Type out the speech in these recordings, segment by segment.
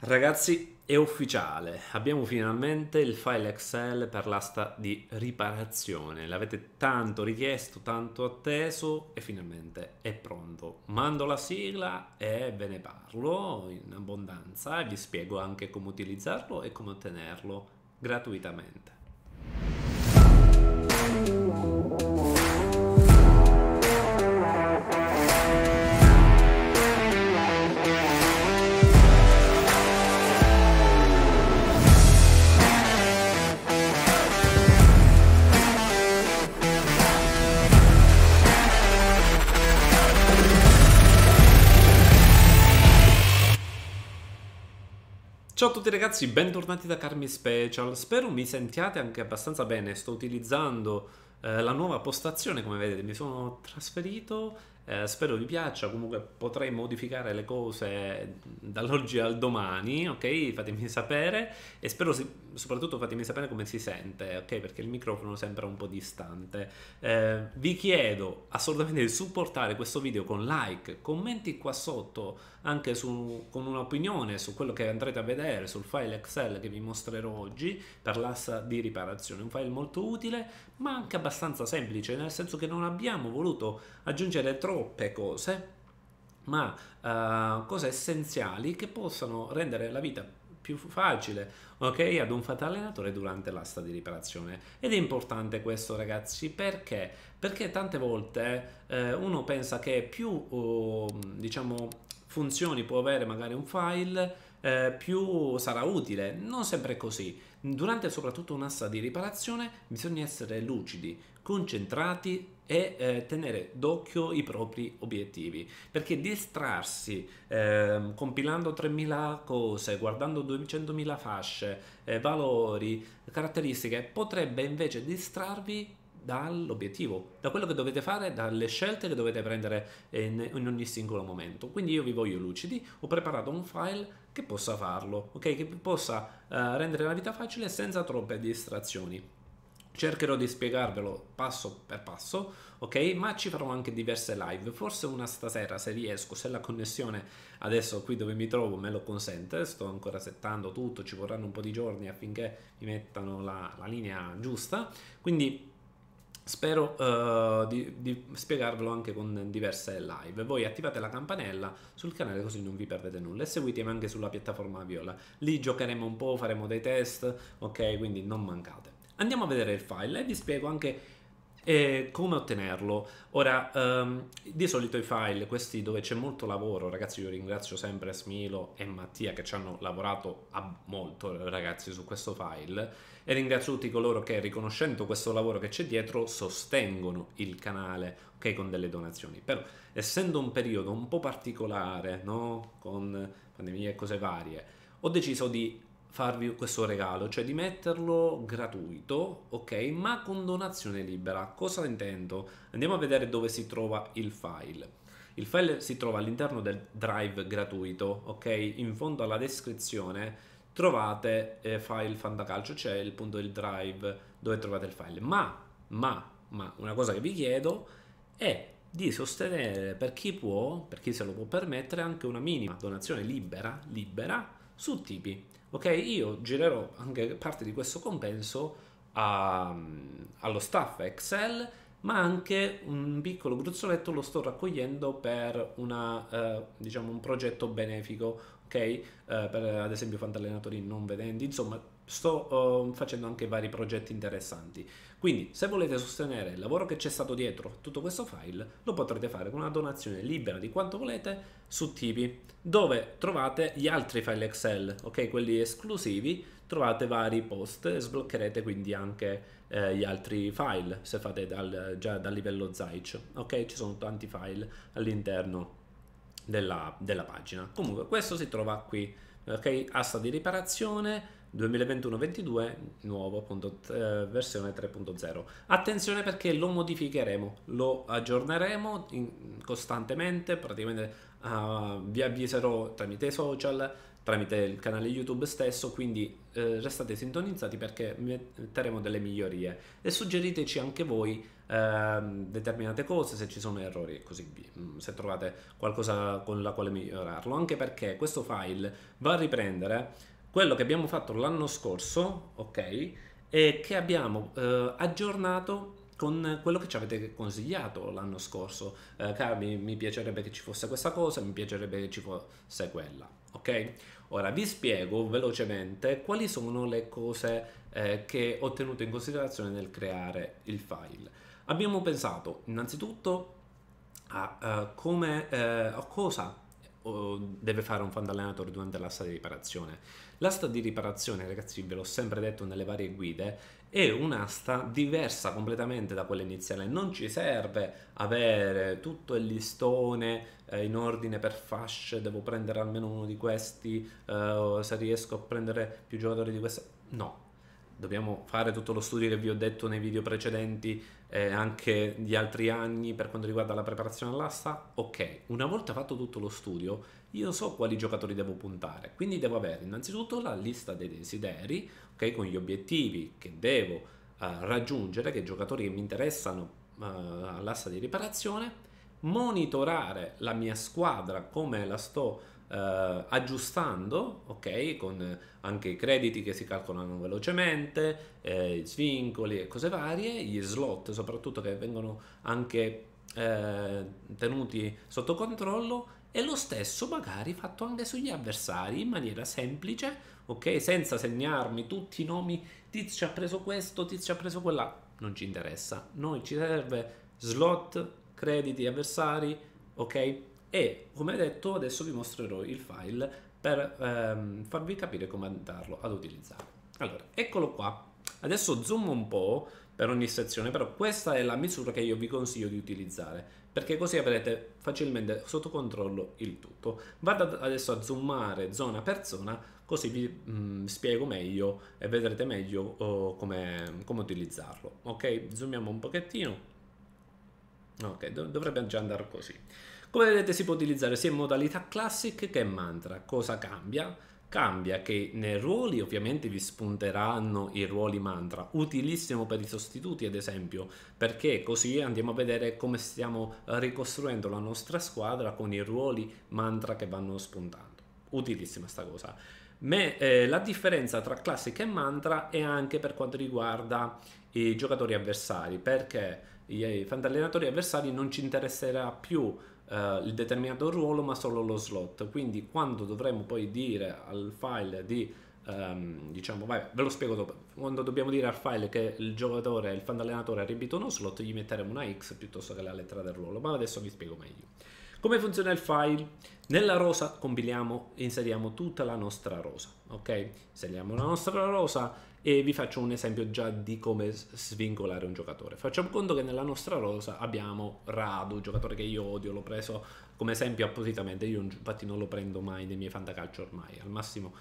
Ragazzi, è ufficiale, abbiamo finalmente il file Excel per l'asta di riparazione, l'avete tanto richiesto, tanto atteso e finalmente è pronto. Mando la sigla e ve ne parlo in abbondanza e vi spiego anche come utilizzarlo e come ottenerlo gratuitamente. Ciao a tutti ragazzi, bentornati da Carmi Special. Spero mi sentiate anche abbastanza bene. Sto utilizzando eh, la nuova postazione, come vedete, mi sono trasferito eh, spero vi piaccia, comunque potrei modificare le cose dall'oggi al domani, ok? Fatemi sapere e spero si, soprattutto fatemi sapere come si sente, ok? Perché il microfono sembra un po' distante. Eh, vi chiedo assolutamente di supportare questo video con like, commenti qua sotto anche su, con un'opinione su quello che andrete a vedere, sul file Excel che vi mostrerò oggi per l'assa di riparazione, un file molto utile ma anche abbastanza semplice, nel senso che non abbiamo voluto aggiungere troppo troppe cose, ma uh, cose essenziali che possano rendere la vita più facile ok, ad un allenatore durante l'asta di riparazione. Ed è importante questo ragazzi perché? Perché tante volte eh, uno pensa che più oh, diciamo, funzioni può avere magari un file eh, più sarà utile, non sempre è così. Durante soprattutto un'asta di riparazione bisogna essere lucidi, concentrati, e eh, tenere d'occhio i propri obiettivi perché distrarsi eh, compilando 3000 cose guardando 200.000 fasce eh, valori caratteristiche potrebbe invece distrarvi dall'obiettivo da quello che dovete fare dalle scelte che dovete prendere in, in ogni singolo momento quindi io vi voglio lucidi ho preparato un file che possa farlo ok che possa eh, rendere la vita facile senza troppe distrazioni Cercherò di spiegarvelo passo per passo, ok? Ma ci farò anche diverse live, forse una stasera se riesco, se la connessione adesso qui dove mi trovo me lo consente, sto ancora settando tutto, ci vorranno un po' di giorni affinché mi mettano la, la linea giusta, quindi Spero uh, di, di, spiegarvelo anche con diverse live. Voi attivate la campanella sul canale così non vi perdete nulla e seguitemi anche sulla piattaforma Viola. Lì giocheremo un po', faremo dei test, ok? Quindi non mancate. Andiamo a vedere il file e vi spiego anche e eh, come ottenerlo? Ora, um, di solito i file, questi dove c'è molto lavoro, ragazzi io ringrazio sempre Smilo e Mattia che ci hanno lavorato a molto ragazzi su questo file e ringrazio tutti coloro che riconoscendo questo lavoro che c'è dietro sostengono il canale ok con delle donazioni però essendo un periodo un po' particolare no? con pandemie e cose varie ho deciso di farvi questo regalo, cioè di metterlo gratuito, ok, ma con donazione libera. Cosa intendo? Andiamo a vedere dove si trova il file. Il file si trova all'interno del drive gratuito, ok? In fondo alla descrizione trovate eh, file fantacalcio, c'è cioè il punto del drive dove trovate il file. Ma, ma, ma, una cosa che vi chiedo è di sostenere per chi può, per chi se lo può permettere, anche una minima donazione libera, libera, su Tipi. Ok, io girerò anche parte di questo compenso a, mm, allo staff Excel, ma anche un piccolo gruzzoletto lo sto raccogliendo per una, eh, diciamo un progetto benefico, ok? Eh, per ad esempio fantallenatori non vedenti, insomma, sto eh, facendo anche vari progetti interessanti. Quindi se volete sostenere il lavoro che c'è stato dietro tutto questo file, lo potrete fare con una donazione libera di quanto volete su Tipi, dove trovate gli altri file Excel, ok? Quelli esclusivi, trovate vari post e sbloccherete quindi anche eh, gli altri file, se fate dal, già dal livello Zeich, ok? Ci sono tanti file all'interno della, della pagina. Comunque questo si trova qui ok? Asta di riparazione, 2021-22 nuovo appunto eh, versione 3.0 attenzione perché lo modificheremo lo aggiorneremo in, costantemente praticamente uh, vi avviserò tramite social tramite il canale youtube stesso quindi eh, restate sintonizzati perché metteremo delle migliorie e suggeriteci anche voi eh, determinate cose se ci sono errori e così via mm, se trovate qualcosa con la quale migliorarlo anche perché questo file va a riprendere quello che abbiamo fatto l'anno scorso, ok, e che abbiamo eh, aggiornato con quello che ci avete consigliato l'anno scorso. Eh, cara, mi, piacerebbe che ci fosse questa cosa, mi piacerebbe che ci fosse quella, ok? Ora vi spiego velocemente quali sono le cose eh, che ho tenuto in considerazione nel creare il file. Abbiamo pensato innanzitutto a, a eh, come, eh, a cosa eh, deve fare un allenatore durante la sala di riparazione L'asta di riparazione, ragazzi, ve l'ho sempre detto nelle varie guide, è un'asta diversa completamente da quella iniziale. Non ci serve avere tutto il listone eh, in ordine per fasce, devo prendere almeno uno di questi, eh, se riesco a prendere più giocatori di questa... No, dobbiamo fare tutto lo studio che vi ho detto nei video precedenti, eh, anche di altri anni per quanto riguarda la preparazione all'asta, ok, una volta fatto tutto lo studio, io so quali giocatori devo puntare, quindi devo avere innanzitutto la lista dei desideri, ok, con gli obiettivi che devo eh, raggiungere, che giocatori che mi interessano eh, all'asta di riparazione, monitorare la mia squadra, come la sto eh, aggiustando, ok, con anche i crediti che si calcolano velocemente, eh, svincoli e cose varie, gli slot soprattutto che vengono anche eh, tenuti sotto controllo e lo stesso magari fatto anche sugli avversari in maniera semplice, ok, senza segnarmi tutti i nomi, tizio ha preso questo, tizio ha preso quella, non ci interessa, noi ci serve slot, crediti, avversari, ok? e come detto adesso vi mostrerò il file per ehm, farvi capire come andarlo ad utilizzare. Allora, eccolo qua. Adesso zoom un po' per ogni sezione, però questa è la misura che io vi consiglio di utilizzare, perché così avrete facilmente sotto controllo il tutto. Vado adesso a zoomare zona per zona, così vi mh, mm, spiego meglio e vedrete meglio oh, come, come utilizzarlo. Ok, zoomiamo un pochettino. Ok, dovrebbe già andare così. Come vedete si può utilizzare sia in modalità classic che in mantra. Cosa cambia? Cambia che nei ruoli ovviamente vi spunteranno i ruoli mantra, utilissimo per i sostituti ad esempio, perché così andiamo a vedere come stiamo ricostruendo la nostra squadra con i ruoli mantra che vanno spuntando. Utilissima sta cosa. Ma eh, la differenza tra classic e mantra è anche per quanto riguarda i giocatori avversari, perché i eh, fantallenatori avversari non ci interesserà più eh, il determinato ruolo ma solo lo slot quindi quando dovremo poi dire al file di ehm, diciamo vai, ve lo spiego dopo quando dobbiamo dire al file che il giocatore il fan allenatore ha riempito uno slot gli metteremo una x piuttosto che la lettera del ruolo ma adesso vi spiego meglio come funziona il file? Nella rosa compiliamo, inseriamo tutta la nostra rosa, ok? Inseriamo la nostra rosa e vi faccio un esempio già di come svincolare un giocatore. Facciamo conto che nella nostra rosa abbiamo Radu, giocatore che io odio, l'ho preso come esempio appositamente, io infatti non lo prendo mai nei miei fantacalcio ormai, al massimo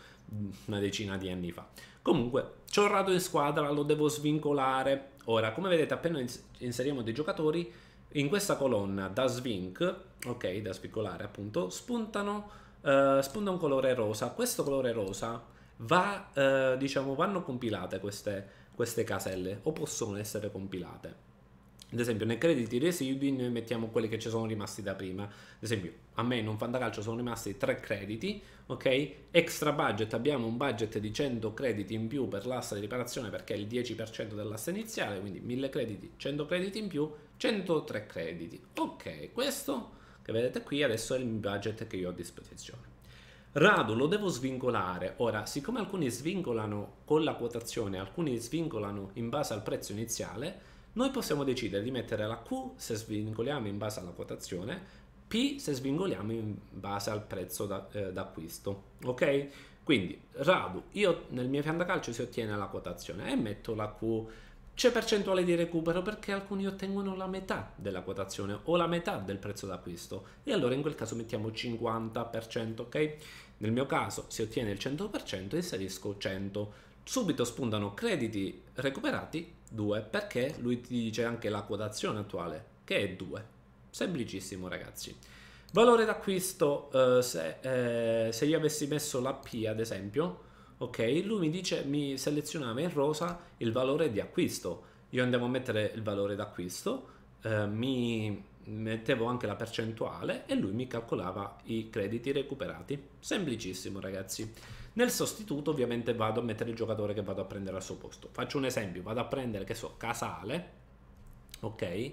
una decina di anni fa. Comunque, c'ho Radu in squadra, lo devo svincolare. Ora, come vedete, appena inseriamo dei giocatori, in questa colonna da svink, ok, da svincolare appunto, spuntano, eh, spunta un colore rosa. Questo colore rosa va, eh, diciamo, vanno compilate queste, queste caselle o possono essere compilate. Ad esempio, nei crediti residui noi mettiamo quelli che ci sono rimasti da prima. Ad esempio, a me in un fantacalcio sono rimasti 3 crediti, ok? Extra budget abbiamo un budget di 100 crediti in più per l'asta di riparazione perché è il 10% dell'asta iniziale, quindi 1000 crediti, 100 crediti in più, 103 crediti. Ok, questo che vedete qui adesso è il budget che io ho a disposizione. Radu lo devo svincolare. Ora, siccome alcuni svincolano con la quotazione, alcuni svincolano in base al prezzo iniziale, noi possiamo decidere di mettere la Q se svincoliamo in base alla quotazione, P se svincoliamo in base al prezzo eh, d'acquisto. Eh, ok? Quindi Radu, io nel mio fiandacalcio si ottiene la quotazione e metto la Q. C'è percentuale di recupero perché alcuni ottengono la metà della quotazione o la metà del prezzo d'acquisto e allora in quel caso mettiamo 50%, ok? Nel mio caso si ottiene il 100% e inserisco 100. Subito spuntano crediti recuperati 2 perché lui ti dice anche la quotazione attuale che è 2. Semplicissimo ragazzi. Valore d'acquisto, eh, se, eh, se, io avessi messo la P ad esempio, ok, lui mi dice, mi selezionava in rosa il valore di acquisto. Io andiamo a mettere il valore d'acquisto, eh, mi mettevo anche la percentuale e lui mi calcolava i crediti recuperati. Semplicissimo ragazzi. Nel sostituto ovviamente vado a mettere il giocatore che vado a prendere al suo posto. Faccio un esempio, vado a prendere, che so, Casale, ok? Eh,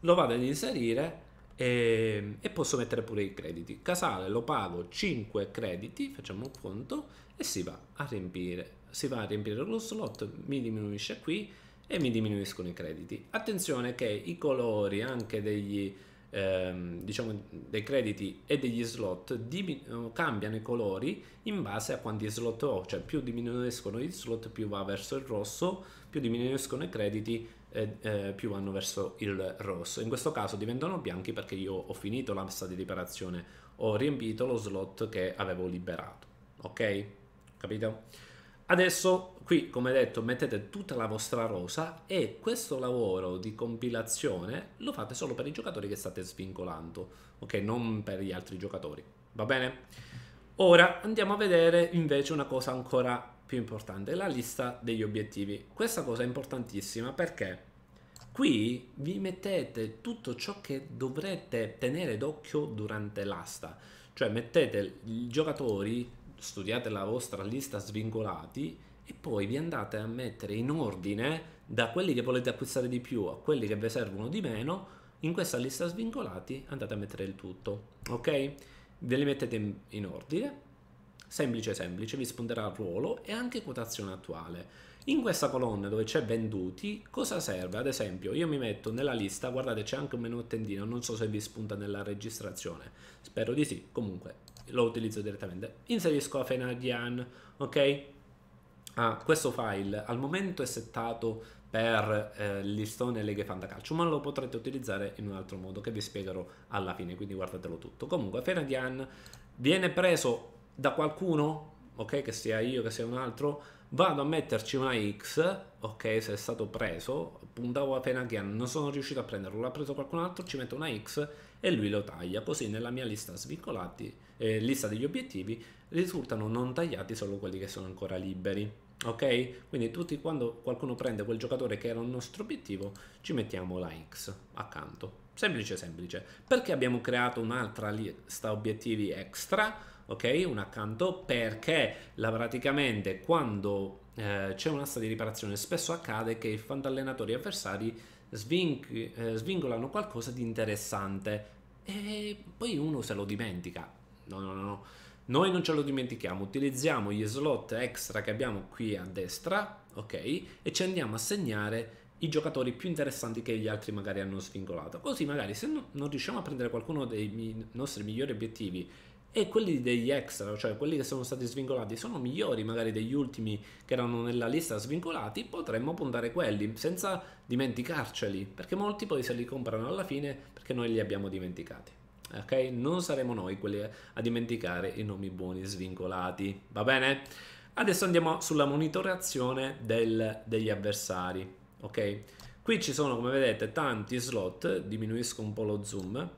lo vado ad inserire e, e, posso mettere pure i crediti. Casale lo pago 5 crediti, facciamo un conto, e si va a riempire. Si va a riempire lo slot, mi diminuisce qui e mi diminuiscono i crediti. Attenzione che i colori anche degli, ehm, diciamo, dei crediti e degli slot dimin- cambiano i colori in base a quanti slot ho, cioè più diminuiscono gli slot più va verso il rosso, più diminuiscono i crediti eh, eh, più vanno verso il rosso. In questo caso diventano bianchi perché io ho finito l'asta di riparazione, ho riempito lo slot che avevo liberato. Ok? Capito? Adesso qui, come detto, mettete tutta la vostra rosa e questo lavoro di compilazione lo fate solo per i giocatori che state svincolando, ok? Non per gli altri giocatori, va bene? Ora andiamo a vedere invece una cosa ancora più importante, la lista degli obiettivi. Questa cosa è importantissima perché qui vi mettete tutto ciò che dovrete tenere d'occhio durante l'asta, cioè mettete i giocatori studiate la vostra lista svincolati e poi vi andate a mettere in ordine da quelli che volete acquistare di più a quelli che vi servono di meno in questa lista svincolati andate a mettere il tutto ok ve li mettete in, in ordine semplice semplice vi spunterà il ruolo e anche quotazione attuale in questa colonna dove c'è venduti, cosa serve? Ad esempio, io mi metto nella lista, guardate c'è anche un menu attendino, non so se vi spunta nella registrazione, spero di sì, comunque lo utilizzo direttamente. Inserisco la fena Dian, ok? Ah, questo file al momento è settato per eh, listone e leghe calcio, ma lo potrete utilizzare in un altro modo che vi spiegherò alla fine, quindi guardatelo tutto. Comunque, fena Dian viene preso da qualcuno, ok? Che sia io, che sia un altro vado a metterci una X, ok, se è stato preso, puntavo appena che non sono riuscito a prenderlo, l'ha preso qualcun altro, ci metto una X e lui lo taglia, così nella mia lista svincolati, eh, lista degli obiettivi, risultano non tagliati solo quelli che sono ancora liberi. Ok? Quindi tutti quando qualcuno prende quel giocatore che era un nostro obiettivo, ci mettiamo la X accanto. Semplice semplice. Perché abbiamo creato un'altra lista obiettivi extra? ok? Un accanto perché la, praticamente quando eh, c'è un'asta di riparazione spesso accade che i fantallenatori avversari svin- eh, svincolano qualcosa di interessante e poi uno se lo dimentica. No, no, no, no. Noi non ce lo dimentichiamo, utilizziamo gli slot extra che abbiamo qui a destra, ok? E ci andiamo a segnare i giocatori più interessanti che gli altri magari hanno svingolato. Così magari se no, non riusciamo a prendere qualcuno dei mi- nostri migliori obiettivi e quelli degli extra, cioè quelli che sono stati svincolati, sono migliori magari degli ultimi che erano nella lista svincolati, potremmo puntare quelli senza dimenticarceli, perché molti poi se li comprano alla fine perché noi li abbiamo dimenticati. Ok? Non saremo noi quelli a dimenticare i nomi buoni svincolati, va bene? Adesso andiamo sulla monitorazione del, degli avversari, ok? Qui ci sono, come vedete, tanti slot, diminuisco un po' lo zoom,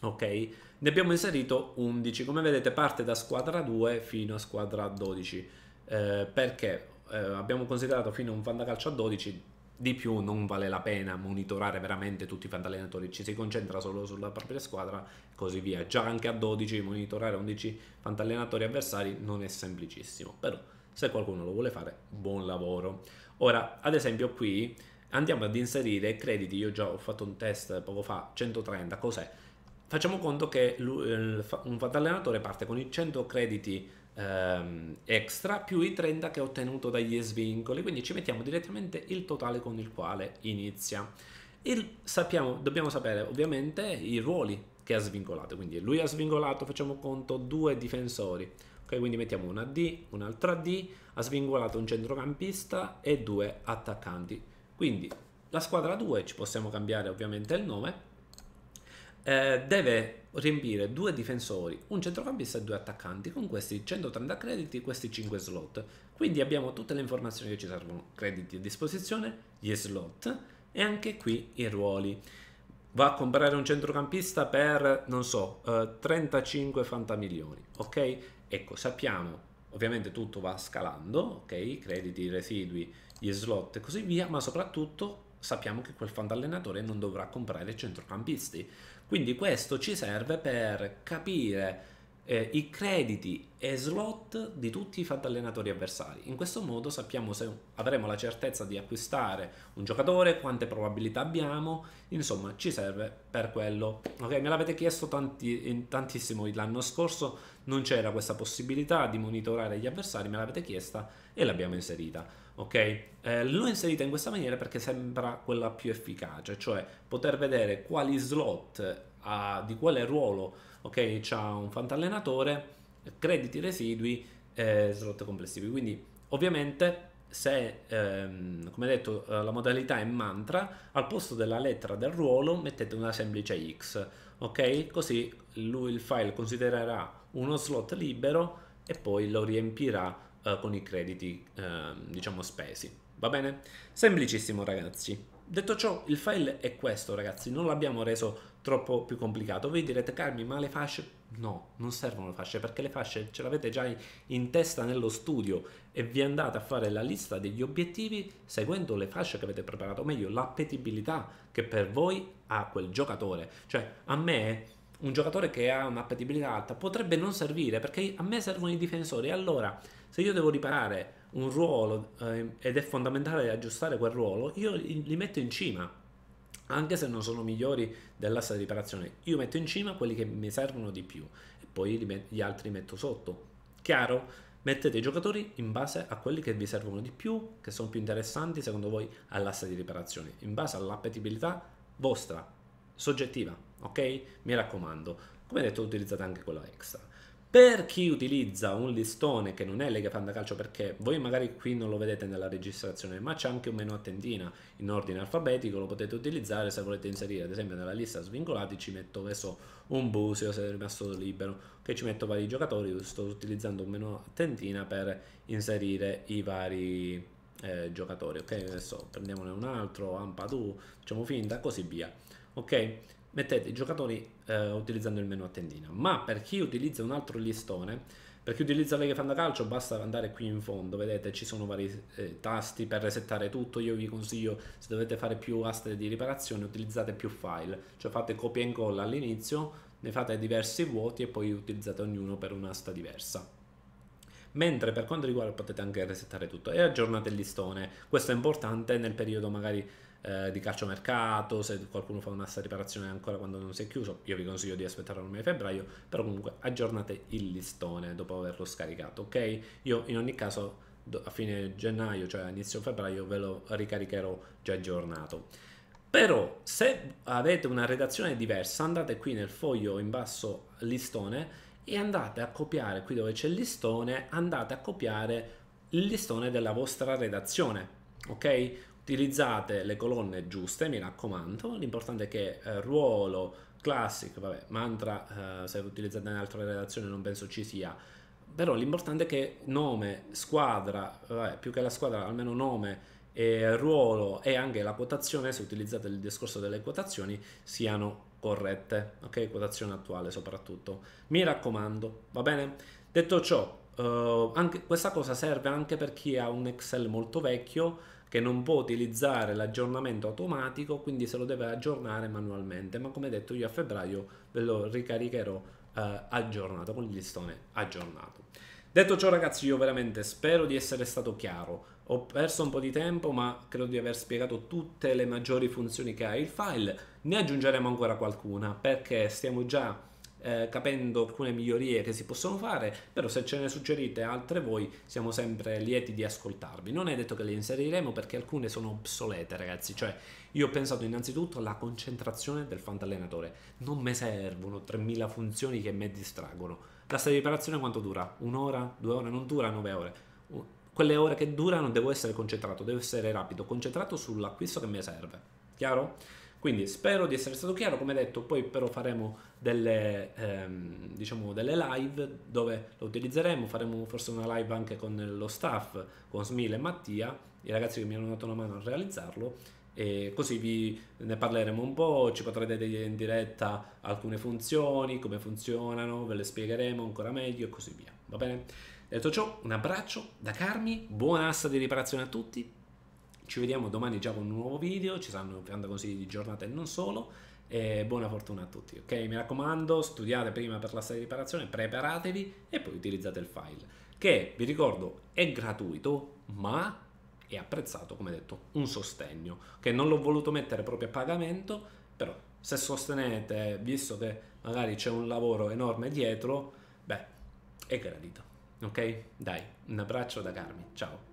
ok? ne abbiamo inserito 11 come vedete parte da squadra 2 fino a squadra 12 eh, perché eh, abbiamo considerato fino a un fantacalcio a 12 di più non vale la pena monitorare veramente tutti i fantallenatori, ci si concentra solo sulla propria squadra e così via. Già anche a 12 monitorare 11 fantallenatori avversari non è semplicissimo, però se qualcuno lo vuole fare, buon lavoro. Ora, ad esempio qui andiamo ad inserire crediti, io già ho fatto un test poco fa, 130, cos'è? facciamo conto che un un allenatore parte con i 100 crediti ehm, extra più i 30 che ha ottenuto dagli svincoli, quindi ci mettiamo direttamente il totale con il quale inizia. Il, sappiamo, dobbiamo sapere ovviamente i ruoli che ha svincolato, quindi lui ha svincolato, facciamo conto, due difensori, ok? Quindi mettiamo una D, un'altra D, ha svincolato un centrocampista e due attaccanti. Quindi la squadra 2 ci possiamo cambiare ovviamente il nome eh, deve riempire due difensori, un centrocampista e due attaccanti, con questi 130 crediti e questi 5 slot. Quindi abbiamo tutte le informazioni che ci servono, crediti a disposizione, gli slot e anche qui i ruoli. Va a comprare un centrocampista per, non so, eh, 35 fantamilioni, ok? Ecco, sappiamo, ovviamente tutto va scalando, ok? Crediti, i residui, gli slot e così via, ma soprattutto sappiamo che quel fantallenatore non dovrà comprare centrocampisti. Quindi questo ci serve per capire eh, i crediti e slot di tutti i fantallenatori avversari. In questo modo sappiamo se avremo la certezza di acquistare un giocatore, quante probabilità abbiamo, insomma ci serve per quello. Ok, me l'avete chiesto tanti, tantissimo l'anno scorso, non c'era questa possibilità di monitorare gli avversari, me l'avete chiesta e l'abbiamo inserita. Ok, eh, l'ho inserita in questa maniera perché sembra quella più efficace, cioè poter vedere quali slot a, di quale ruolo okay, ha un fantallenatore, crediti residui eh, e slot complessivi. Quindi ovviamente se, ehm, come detto, eh, la modalità è mantra, al posto della lettera del ruolo mettete una semplice X, ok? Così lui il file considererà uno slot libero e poi lo riempirà eh, con i crediti, eh, diciamo, spesi. Va bene? Semplicissimo ragazzi. Detto ciò, il file è questo, ragazzi, non l'abbiamo reso troppo più complicato. Voi direte, Carmi, ma le fasce? No, non servono le fasce, perché le fasce ce l'avete già in testa nello studio e vi andate a fare la lista degli obiettivi seguendo le fasce che avete preparato, o meglio, l'appetibilità che per voi ha quel giocatore. Cioè, a me un giocatore che ha un'appetibilità alta potrebbe non servire, perché a me servono i difensori. Allora, se io devo riparare un ruolo eh, ed è fondamentale aggiustare quel ruolo, io li metto in cima, anche se non sono migliori dell'asta di riparazione, io metto in cima quelli che mi servono di più e poi gli altri li metto sotto. Chiaro? Mettete i giocatori in base a quelli che vi servono di più, che sono più interessanti secondo voi all'asta di riparazione, in base all'appetibilità vostra, soggettiva, ok? Mi raccomando. Come detto utilizzate anche quella extra. Per chi utilizza un listone che non è Lega Calcio, perché voi magari qui non lo vedete nella registrazione, ma c'è anche un menu a tendina in ordine alfabetico, lo potete utilizzare se volete inserire, ad esempio nella lista svincolati ci metto adesso un busio se è rimasto libero, che ci metto vari giocatori, sto utilizzando un menu a tendina per inserire i vari eh, giocatori, ok? Adesso prendiamone un altro, Ampadu, facciamo finta, così via, ok? mettete i giocatori eh, utilizzando il menu a tendina. Ma per chi utilizza un altro listone, per chi utilizza Lega calcio basta andare qui in fondo, vedete ci sono vari eh, tasti per resettare tutto. Io vi consiglio, se dovete fare più aste di riparazione, utilizzate più file, cioè fate copia e incolla all'inizio, ne fate diversi vuoti e poi utilizzate ognuno per un'asta diversa mentre per quanto riguarda potete anche resettare tutto e aggiornate il listone questo è importante nel periodo magari eh, di calciomercato, se qualcuno fa una massa riparazione ancora quando non si è chiuso, io vi consiglio di aspettare ormai febbraio, però comunque aggiornate il listone dopo averlo scaricato, ok? Io in ogni caso a fine gennaio, cioè inizio febbraio, ve lo ricaricherò già aggiornato. Però se avete una redazione diversa, andate qui nel foglio in basso listone e andate a copiare qui dove c'è il listone, andate a copiare il listone della vostra redazione, ok? Utilizzate le colonne giuste, mi raccomando, l'importante è che eh, ruolo, classic, vabbè, mantra, eh, se utilizzate in altre redazioni non penso ci sia, però l'importante è che nome, squadra, vabbè, più che la squadra, almeno nome e ruolo e anche la quotazione, se utilizzate il discorso delle quotazioni, siano corrette, ok? Quotazione attuale soprattutto. Mi raccomando, va bene? Detto ciò, eh, anche, questa cosa serve anche per chi ha un Excel molto vecchio, che non può utilizzare l'aggiornamento automatico, quindi se lo deve aggiornare manualmente, ma come detto io a febbraio ve lo ricaricherò eh, aggiornato con il listone aggiornato. Detto ciò ragazzi io veramente spero di essere stato chiaro, ho perso un po' di tempo ma credo di aver spiegato tutte le maggiori funzioni che ha il file, ne aggiungeremo ancora qualcuna perché stiamo già eh, capendo alcune migliorie che si possono fare, però se ce ne suggerite altre voi siamo sempre lieti di ascoltarvi. Non è detto che le inseriremo perché alcune sono obsolete ragazzi, cioè io ho pensato innanzitutto alla concentrazione del fantallenatore, non mi servono 3000 funzioni che mi distraggono. La sede di preparazione quanto dura? Un'ora? Due ore? Non dura nove ore quelle ore che durano devo essere concentrato, devo essere rapido, concentrato sull'acquisto che mi serve. Chiaro? Quindi spero di essere stato chiaro, come detto poi però faremo delle, ehm, diciamo delle live dove lo utilizzeremo, faremo forse una live anche con lo staff, con Smile e Mattia, i ragazzi che mi hanno dato una mano a realizzarlo e così vi ne parleremo un po', ci potrete vedere in diretta alcune funzioni, come funzionano, ve le spiegheremo ancora meglio e così via, va bene? Detto ciò, un abbraccio da Carmi, buona asta di riparazione a tutti ci vediamo domani già con un nuovo video, ci saranno 40 consigli di giornata e non solo. E buona fortuna a tutti, ok? Mi raccomando, studiate prima per la serie di riparazione, preparatevi e poi utilizzate il file che vi ricordo è gratuito ma è apprezzato come detto un sostegno che non l'ho voluto mettere proprio a pagamento però se sostenete visto che magari c'è un lavoro enorme dietro beh è gradito ok dai un abbraccio da Carmi ciao